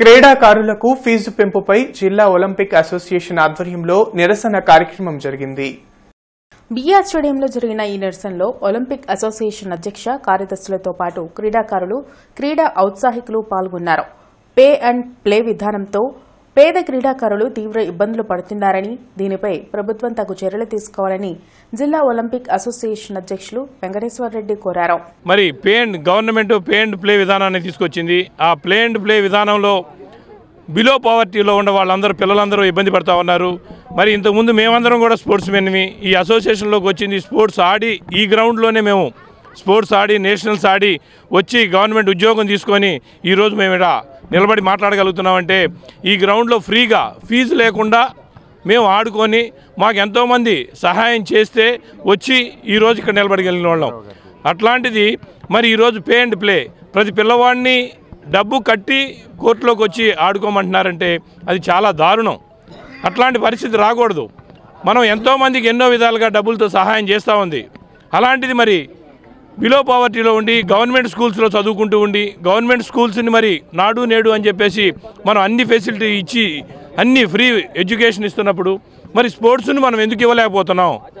క్రీడాకారులకు ఫీజు పెంపుపై జిల్లా Olympic association ఆధ్వర్యంలో నిరసన కార్యక్రమం జరిగింది బీఆర్ స్టేడియంలో జరిగిన ఈ నిరసనలో ఒలింపిక్ అసోసియేషన్ అధ్యక్ష కార్యదర్శులతో పాటు క్రీడాకారులు క్రీడా ఔత్సాహికులు పాల్గొన్నారు పే అండ్ ప్లే విధానంతో పేద క్రీడాకారులు తీవ్ర ఇబ్బందులు పడుతున్నారని దీనిపై ప్రభుత్వం తగు చర్యలు తీసుకోవాలని జిల్లా ఒలింపిక్ అసోసియేషన్ అధ్యక్షులు వెంకటేశ్వర రెడ్డి కోరారు మరి pay and government pay and play విధానాన్ని తీసుకొచ్చింది ఆ ప్లే అండ్ ప్లే విధానంలో బిలో పావర్టీలో ఉన్న వాళ్ళందరూ పిల్లలందరూ ఇబ్బంది పడుతూ ఉన్నారు మరి ఇంతకుముందు మేమందరం కూడా స్పోర్ట్స్ మెన్వి ఈ అసోసియేషన్లోకి వచ్చింది స్పోర్ట్స్ ఆడి ఈ గ్రౌండ్లోనే మేము స్పోర్ట్స్ ఆడి నేషనల్స్ ఆడి వచ్చి గవర్నమెంట్ ఉద్యోగం తీసుకొని ఈరోజు మేము ఇక్కడ నిలబడి మాట్లాడగలుగుతున్నామంటే ఈ గ్రౌండ్లో ఫ్రీగా ఫీజు లేకుండా మేము ఆడుకొని మాకు ఎంతోమంది సహాయం చేస్తే వచ్చి ఈరోజు ఇక్కడ నిలబడగలిగిన వాళ్ళం అట్లాంటిది మరి ఈరోజు పే అండ్ ప్లే ప్రతి పిల్లవాడిని డబ్బు కట్టి కోర్టులోకి వచ్చి ఆడుకోమంటున్నారంటే అది చాలా దారుణం అట్లాంటి పరిస్థితి రాకూడదు మనం ఎంతోమందికి ఎన్నో విధాలుగా డబ్బులతో సహాయం చేస్తూ ఉంది అలాంటిది మరి బిలో పావర్టీలో ఉండి గవర్నమెంట్ స్కూల్స్లో చదువుకుంటూ ఉండి గవర్నమెంట్ స్కూల్స్ని మరి నాడు నేడు అని చెప్పేసి మనం అన్ని ఫెసిలిటీ ఇచ్చి అన్ని ఫ్రీ ఎడ్యుకేషన్ ఇస్తున్నప్పుడు మరి స్పోర్ట్స్ని మనం ఎందుకు ఇవ్వలేకపోతున్నాం